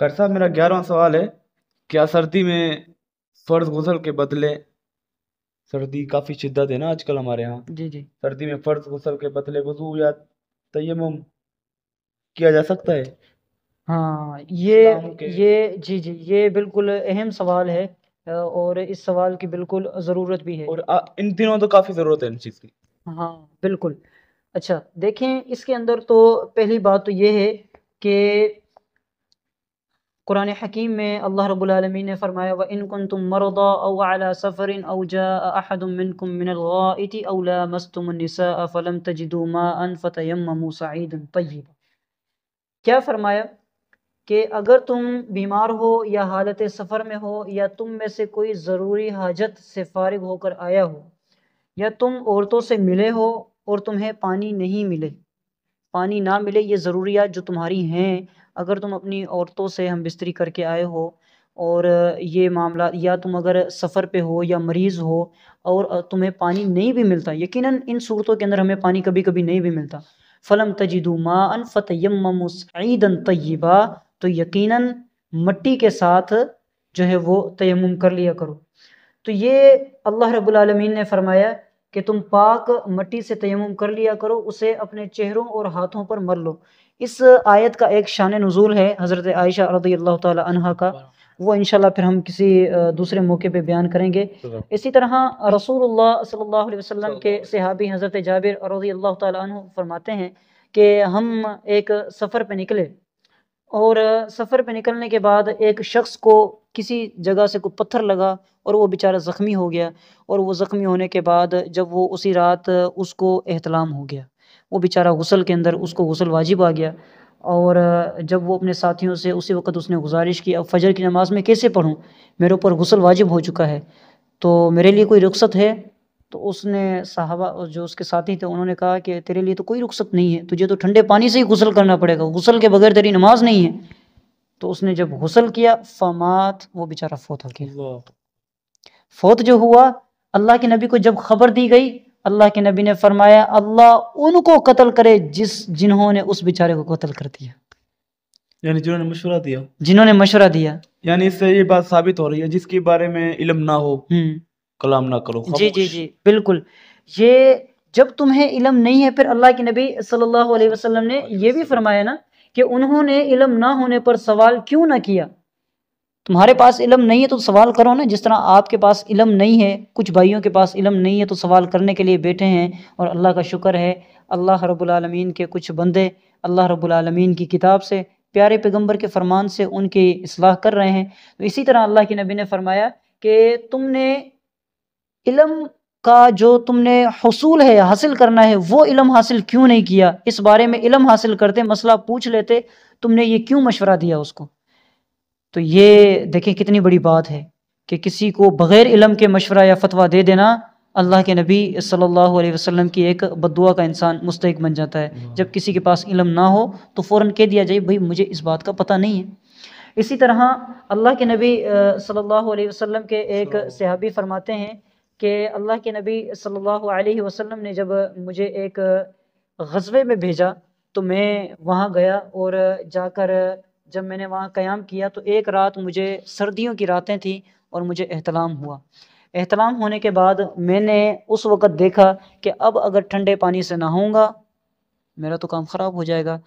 कर साहब मेरा ग्यारहवा सवाल है क्या सर्दी में फ़र्ज गुसल के बदले सर्दी काफ़ी शिद्दत है ना आजकल हमारे यहाँ जी जी सर्दी में फ़र्ज गुसल के बदले वजू या तयम किया जा सकता है हाँ ये ये जी जी ये बिल्कुल अहम सवाल है और इस सवाल की बिल्कुल ज़रूरत भी है और आ, इन दिनों तो काफ़ी ज़रूरत है इन चीज़ की हाँ बिल्कुल अच्छा देखें इसके अंदर तो पहली बात तो ये है कि कुरान हकीम में अल्लाह रबालमीन ने फरमाया व इन कन तुम मरदा अला सफ़र अवजाकुमिनती अवला मस्तमसा फ़लम तजदुमा अन फ़तम सईद तय्यब क्या फ़रमाया कि अगर तुम बीमार हो या हालत सफ़र में हो या तुम में से कोई ज़रूरी हाजत से फारग होकर आया हो या तुम औरतों से मिले हो और तुम्हें पानी नहीं मिले पानी ना मिले ये ज़रूरियात जो तुम्हारी हैं अगर तुम अपनी औरतों से हम बिस्तरी करके आए हो और ये मामला या तुम अगर सफ़र पे हो या मरीज़ हो और तुम्हें पानी नहीं भी मिलता यकीनन इन सूरतों के अंदर हमें पानी कभी कभी नहीं भी मिलता फ़लम तजिदू माँ फ़तयमसईदन तय्यबा तो यकीनन मट्टी के साथ जो है वो तयम कर लिया करो तो ये अल्लाह रबालमीन ने फरमाया कि तुम पाक मट्टी से तयम कर लिया करो उसे अपने चेहरों और हाथों पर मर लो इस आयत का एक शान नज़ुल है हज़रत आयशा रदी अल्लाह तह का वो इन फिर हम किसी दूसरे मौके पे बयान करेंगे इसी तरह रसूल सल्लल्लाहु अलैहि वसल्लम के सहाबी हज़रत जाबिर रजी अल्लाह तह फरमाते हैं कि हम एक सफ़र पे निकले और सफ़र पे निकलने के बाद एक शख्स को किसी जगह से कोई पत्थर लगा और वो बेचारा ज़ख्मी हो गया और वो ज़ख्मी होने के बाद जब वो उसी रात उसको एहतलाम हो गया वो बेचारा गसल के अंदर उसको गसल वाजिब आ गया और जब वो अपने साथियों से उसी वक्त उसने गुजारिश की अब फजर की नमाज़ में कैसे पढ़ूँ मेरे ऊपर गसल वाजिब हो चुका है तो मेरे लिए कोई रुख्सत है तो उसने साहबा जो उसके साथी थे उन्होंने कहा कि तेरे लिए तो कोई रुख्सत नहीं है तुझे तो ठंडे पानी से ही गसल करना पड़ेगा गसल के बगैर तेरी नमाज नहीं है तो उसने जब गसल किया फमात वो बेचारा फोत हो गया फोत जो हुआ अल्लाह के नबी को जब खबर दी गई अल्लाह के नबी ने फरमाया अल्लाह उनको कत्ल करे जिस जिन्होंने उस बेचारे को कत्ल कर दिया यानी जिन्होंने मशवरा दिया जिन्होंने मशवरा दिया यानी इससे ये बात साबित हो रही है जिसके बारे में इलम ना हो हम्म। कलाम ना करो जी जी जी बिल्कुल ये जब तुम्हें इलम नहीं है फिर अल्लाह के नबी सल्लल्लाहु अलैहि वसल्लम ने ये भी फरमाया ना कि उन्होंने इलम ना होने पर सवाल क्यों ना किया तुम्हारे पास इलम नहीं है तो सवाल करो ना जिस तरह आपके पास इलम नहीं है कुछ भाइयों के पास इलम नहीं है तो सवाल करने के लिए बैठे हैं और अल्लाह का शुक्र है अल्लाह रबालमीन के कुछ बंदे अल्लाह रबालमीन की किताब से प्यारे पैगम्बर के फरमान से उनकी असलाह कर रहे हैं तो इसी तरह अल्लाह के नबी ने फरमाया कि तुमने इलम का जो तुमने हसूल है हासिल करना है वो इलम हासिल क्यों नहीं किया इस बारे में इलम हासिल करते मसला पूछ लेते तुमने ये क्यों मशवरा दिया उसको तो ये देखें कितनी बड़ी बात है कि किसी को बग़ैर इलम के मशवरा या फतवा दे देना अल्लाह के नबी सल्लल्लाहु अलैहि वसल्लम की एक बदुआ का इंसान मुस्तक बन जाता है जब किसी के पास इलम ना हो तो फ़ौर कह दिया जाए भाई मुझे इस बात का पता नहीं है इसी तरह अल्लाह के नबी सल्लल्लाहु अलैहि वसल्लम के एक सहाबी फरमाते हैं कि अल्लाह के नबी सल्लल्लाहु अलैहि वसल्लम ने जब मुझे एक गज़बे में भेजा तो मैं वहाँ गया और जाकर जब मैंने वहाँ क़्याम किया तो एक रात मुझे सर्दियों की रातें थी और मुझे अहतलाम हुआ अहतलाम होने के बाद मैंने उस वक़्त देखा कि अब अगर ठंडे पानी से नहाऊँगा मेरा तो काम ख़राब हो जाएगा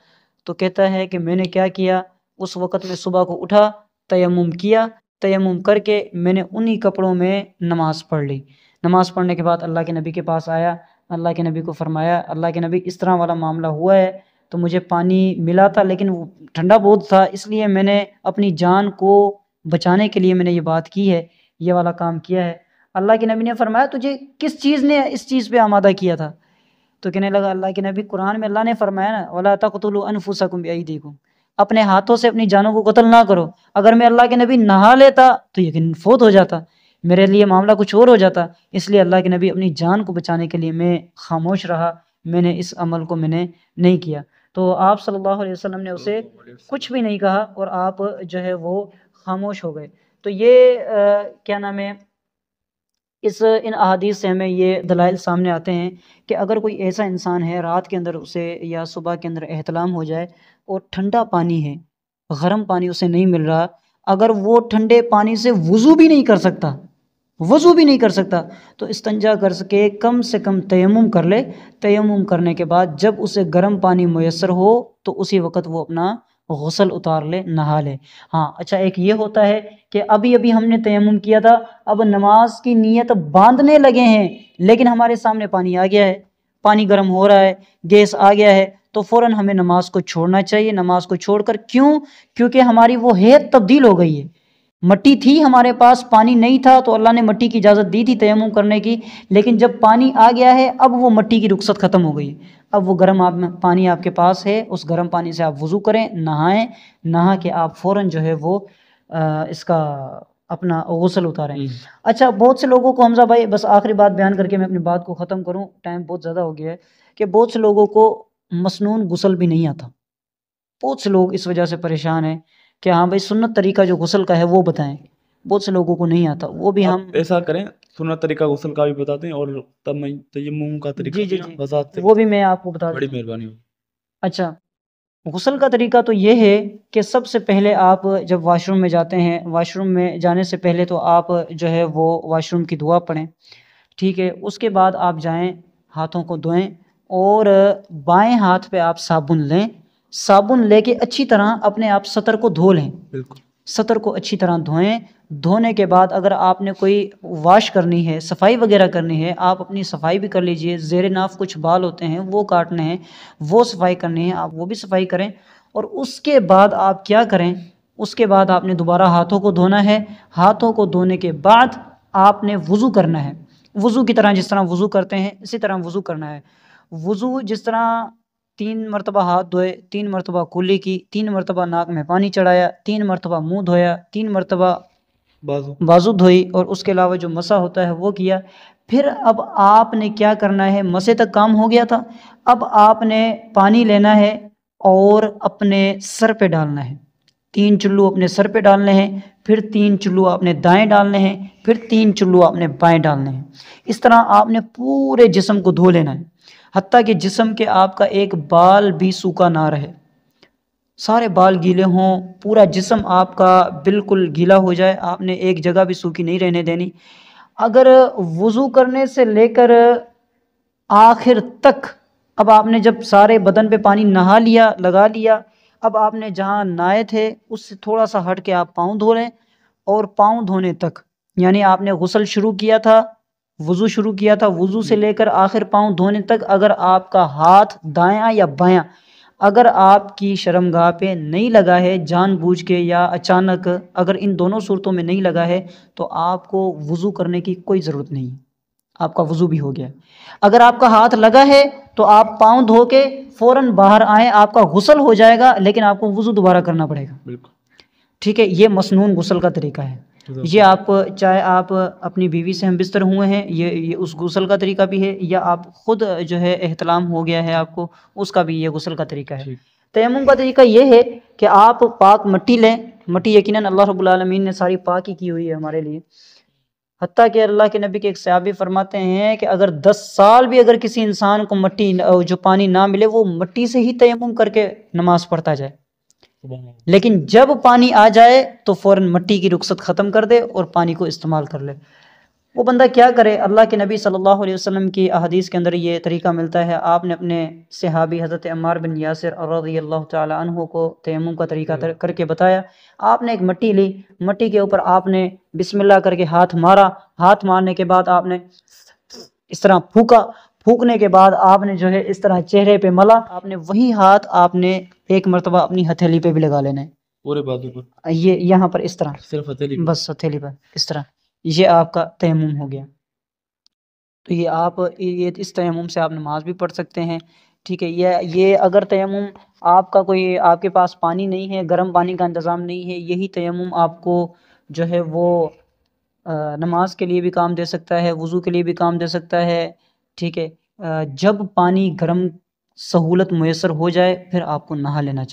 तो कहता है कि मैंने क्या किया उस वक़्त मैं सुबह को उठा तयम किया तयम करके मैंने उन्हीं कपड़ों में नमाज़ पढ़ ली नमाज़ पढ़ने के बाद अल्लाह के नबी के पास आया अल्लाह के नबी को फरमाया अल्लाह के नबी इस तरह वाला मामला हुआ है तो मुझे पानी मिला था लेकिन वो ठंडा बहुत था इसलिए मैंने अपनी जान को बचाने के लिए मैंने ये बात की है ये वाला काम किया है अल्लाह के नबी ने फरमाया तुझे किस चीज़ ने इस चीज़ पे आमादा किया था तो कहने लगा अल्लाह के नबी कुरान में अल्लाह ने फरमाया ना वाला कुम अनफुसकुम देखो अपने हाथों से अपनी जानों को कतल ना करो अगर मैं अल्लाह के नबी नहा लेता तो यकीन फोत हो जाता मेरे लिए मामला कुछ और हो जाता इसलिए अल्लाह के नबी अपनी जान को बचाने के लिए मैं खामोश रहा मैंने इस अमल को मैंने नहीं किया तो आप सल्लल्लाहु अलैहि वसल्लम ने उसे कुछ भी नहीं कहा और आप जो है वो खामोश हो गए तो ये आ, क्या नाम है इस इन अहादीस से हमें ये दलाइल सामने आते हैं कि अगर कोई ऐसा इंसान है रात के अंदर उसे या सुबह के अंदर अहतलाम हो जाए और ठंडा पानी है गर्म पानी उसे नहीं मिल रहा अगर वो ठंडे पानी से वज़ू भी नहीं कर सकता वज़ू भी नहीं कर सकता तो इस्तंजा कर सके कम से कम तयम कर ले तयम करने के बाद जब उसे गर्म पानी मैसर हो तो उसी वक़्त वो अपना गसल उतार ले नहा ले हाँ अच्छा एक ये होता है कि अभी अभी हमने तयम किया था अब नमाज की नीयत बांधने लगे हैं लेकिन हमारे सामने पानी आ गया है पानी गर्म हो रहा है गैस आ गया है तो फौरन हमें नमाज को छोड़ना चाहिए नमाज को छोड़कर क्यों क्योंकि हमारी वो हैत तब्दील हो गई है मट्टी थी हमारे पास पानी नहीं था तो अल्लाह ने मट्टी की इजाज़त दी थी तयम करने की लेकिन जब पानी आ गया है अब वो मट्टी की रुख्सत ख़त्म हो गई अब वो गर्म आप पानी आपके पास है उस गर्म पानी से आप वज़ू करें नहाएं नहा के आप फ़ौर जो है वो आ, इसका अपना गसल उतारें हम्म। अच्छा बहुत से लोगों को हमजा भाई बस आखिरी बात बयान करके मैं अपनी बात को ख़त्म करूँ टाइम बहुत ज़्यादा हो गया है कि बहुत से लोगों को मसनून गसल भी नहीं आता बहुत से लोग इस वजह से परेशान हैं कि हाँ भाई सुन्नत तरीका जो गसल का है वो बताएं बहुत से लोगों को नहीं आता वो भी हम ऐसा करें सुन्नत तरीका गसल का भी बता दें और तब मैं तयम्मुम तो का तरीका जी जी जी बताते वो भी मैं आपको बता बड़ी मेहरबानी हो अच्छा गसल का तरीका तो ये है कि सबसे पहले आप जब वाशरूम में जाते हैं वाशरूम में जाने से पहले तो आप जो है वो वाशरूम की दुआ पढ़ें ठीक है उसके बाद आप जाएं हाथों को धोएं और बाएं हाथ पे आप साबुन लें साबुन लेके अच्छी तरह अपने आप सतर को धो लें सतर को अच्छी तरह धोएं धोने के बाद अगर आपने कोई वाश करनी है सफाई वगैरह करनी है आप अपनी सफाई भी कर लीजिए जेर नाफ कुछ बाल होते हैं वो काटने हैं वो सफाई करनी है आप वो भी सफाई करें और उसके बाद आप क्या करें उसके बाद आपने दोबारा हाथों को धोना है हाथों को धोने के बाद आपने वज़ू करना है वज़ू की तरह जिस तरह वज़ू करते हैं इसी तरह वज़ू करना है वज़ू जिस तरह तीन मरतबा हाथ धोए तीन मरतबा कुली की तीन मरतबा नाक में पानी चढ़ाया तीन मरतबा मुंह धोया तीन मरतबा बाजू बाजू धोई और उसके अलावा जो मसा होता है वो किया फिर अब आपने क्या करना है मसे तक काम हो गया था अब आपने पानी लेना है और अपने सर पे डालना है तीन चुल्लू अपने सर पे डालने हैं फिर तीन चुल्लू आपने दाएं डालने हैं फिर तीन चुल्लू आपने बाएं डालने हैं इस तरह आपने पूरे जिसम को धो लेना है हती कि जिसम के आपका एक बाल भी सूखा ना रहे सारे बाल गीले हों पूरा जिसम आपका बिल्कुल गीला हो जाए आपने एक जगह भी सूखी नहीं रहने देनी अगर वज़ू करने से लेकर आखिर तक अब आपने जब सारे बदन पे पानी नहा लिया लगा लिया अब आपने जहाँ नहाए थे उससे थोड़ा सा हट के आप पाँव धो लें और पाँव धोने तक यानी आपने गसल शुरू किया था वज़ू शुरू किया था वज़ू से लेकर आखिर पाँव धोने तक अगर आपका हाथ दाया या बाया अगर आपकी शर्मगाह पे नहीं लगा है जानबूझ के या अचानक अगर इन दोनों सूरतों में नहीं लगा है तो आपको वज़ू करने की कोई ज़रूरत नहीं आपका वज़ू भी हो गया अगर आपका हाथ लगा है तो आप पाँव धो के फ़ौर बाहर आएँ आपका गुसल हो जाएगा लेकिन आपको वज़ू दोबारा करना पड़ेगा बिल्कुल ठीक है ये मसनून गुसल का तरीका है ये आप चाहे आप अपनी बीवी से हम बिस्तर हुए हैं ये ये उस गसल का तरीका भी है या आप खुद जो है एहतलाम हो गया है आपको उसका भी ये गसल का तरीका है तयम का तरीका ये है कि आप पाक मट्टी लें मट्टी यकीन अल्लाह रबालमीन ने सारी पाक ही की हुई है हमारे लिए हती कि अल्लाह के नबी के एक सयाबी फरमाते हैं कि अगर दस साल भी अगर किसी इंसान को मट्टी जो पानी ना मिले वो मट्टी से ही तयम करके नमाज़ पढ़ता जाए लेकिन जब पानी आ जाए तो फ़ौरन मट्टी की रुखसत ख़त्म कर दे और पानी को इस्तेमाल कर ले वो बंदा क्या करे अल्लाह के नबी सल्लल्लाहु अलैहि वसल्लम की अहदीस के अंदर ये तरीका मिलता है आपने अपने सहाबी हज़रत अमार बिन यासर रज़ी अल्लाह तहों को तयम का तरीका तर, करके बताया आपने एक मट्टी ली मट्टी के ऊपर आपने बिस्मिल्लाह करके हाथ मारा हाथ मारने के बाद आपने इस तरह फूका फूकने के बाद आपने जो है इस तरह चेहरे पे मला आपने वही हाथ आपने एक मरतबा अपनी हथेली पे भी लगा लेना है पूरे बाजू पर ये यहाँ पर इस तरह सिर्फ हथेली बस हथेली पर इस तरह ये आपका तयमुम हो गया तो ये आप ये इस तयमुम से आप नमाज भी पढ़ सकते हैं ठीक है ये ये अगर तयमुम आपका कोई आपके पास पानी नहीं है गर्म पानी का इंतज़ाम नहीं है यही तयमुम आपको जो है वो नमाज के लिए भी काम दे सकता है वज़ू के लिए भी काम दे सकता है ठीक है जब पानी गर्म सहूलत मैसर हो जाए फिर आपको नहा लेना चाहिए